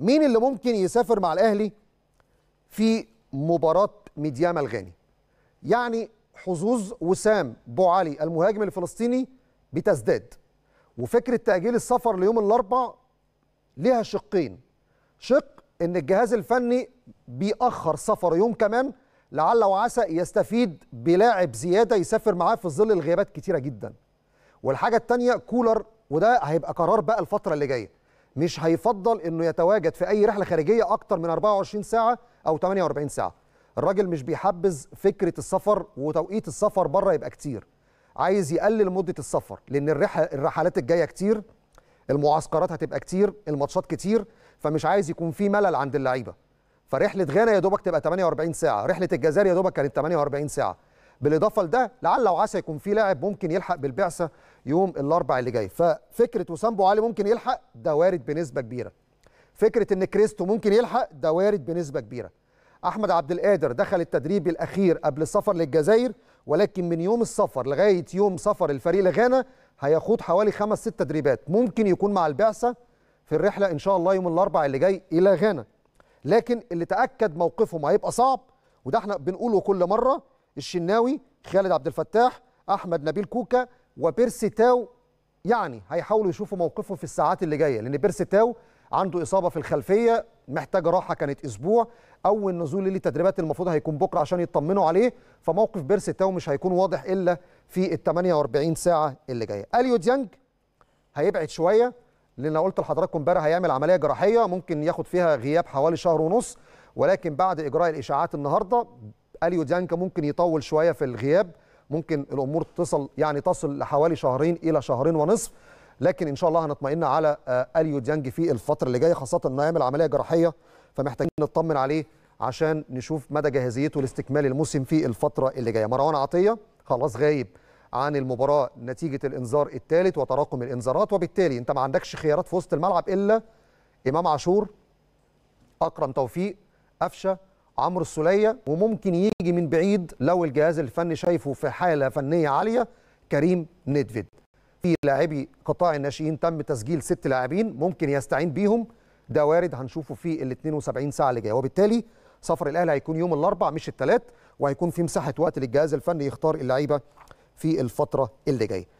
مين اللي ممكن يسافر مع الاهلي في مباراه ميديام الغاني يعني حظوظ وسام بوعلي المهاجم الفلسطيني بتزداد وفكره تاجيل السفر ليوم الاربعاء لها شقين شق ان الجهاز الفني بيأخر سفر يوم كمان لعل وعسى يستفيد بلاعب زياده يسافر معاه في ظل الغيابات كتيره جدا والحاجه الثانيه كولر وده هيبقى قرار بقى الفتره اللي جايه مش هيفضل انه يتواجد في اي رحله خارجيه اكتر من 24 ساعه او 48 ساعه الراجل مش بيحبذ فكره السفر وتوقيت السفر بره يبقى كتير عايز يقلل مده السفر لان الرحلات الجايه كتير المعسكرات هتبقى كتير الماتشات كتير فمش عايز يكون في ملل عند اللعيبه فرحله غانا يا دوبك تبقى 48 ساعه رحله الجزائر يا دوبك كانت 48 ساعه بالاضافه لده لعل وعسى يكون في لاعب ممكن يلحق بالبعثه يوم الاربع اللي جاي ففكره وسام علي ممكن يلحق ده وارد بنسبه كبيره فكره ان كريستو ممكن يلحق ده وارد بنسبه كبيره احمد عبد القادر دخل التدريب الاخير قبل السفر للجزائر ولكن من يوم السفر لغايه يوم سفر الفريق لغانا هيخوض حوالي خمس ست تدريبات ممكن يكون مع البعثه في الرحله ان شاء الله يوم الاربع اللي جاي الى غانا لكن اللي تاكد موقفهم هيبقى صعب وده احنا بنقوله كل مره الشناوي خالد عبد الفتاح احمد نبيل كوكا وبيرسي تاو يعني هيحاولوا يشوفوا موقفه في الساعات اللي جايه لان بيرسي تاو عنده اصابه في الخلفيه محتاج راحه كانت اسبوع اول نزول للتدريبات المفروض هيكون بكره عشان يطمنوا عليه فموقف بيرسي تاو مش هيكون واضح الا في ال 48 ساعه اللي جايه اليو ديانج هيبعد شويه لان انا قلت لحضراتكم امبارح هيعمل عمليه جراحيه ممكن ياخد فيها غياب حوالي شهر ونص ولكن بعد اجراء الاشاعات النهارده اليو ديانج ممكن يطول شويه في الغياب ممكن الامور تصل يعني تصل لحوالي شهرين الى شهرين ونصف لكن ان شاء الله هنطمئن على آه، اليو ديانج في الفتره اللي جايه خاصه انه يعمل عمليه جراحيه فمحتاجين نطمن عليه عشان نشوف مدى جاهزيته لاستكمال الموسم في الفتره اللي جايه مروان عطيه خلاص غايب عن المباراه نتيجه الانذار الثالث وتراكم الانذارات وبالتالي انت ما عندكش خيارات في وسط الملعب الا امام عاشور اكرم توفيق قفشه عمرو السوليه وممكن يجي بيجي من بعيد لو الجهاز الفني شايفه في حاله فنيه عاليه كريم نيدفيد في لاعبي قطاع الناشئين تم تسجيل ست لاعبين ممكن يستعين بيهم ده وارد هنشوفه في ال 72 ساعه اللي جايه وبالتالي سفر الاهلي هيكون يوم الاربع مش الثلاث وهيكون في مساحه وقت للجهاز الفني يختار اللعيبه في الفتره اللي جايه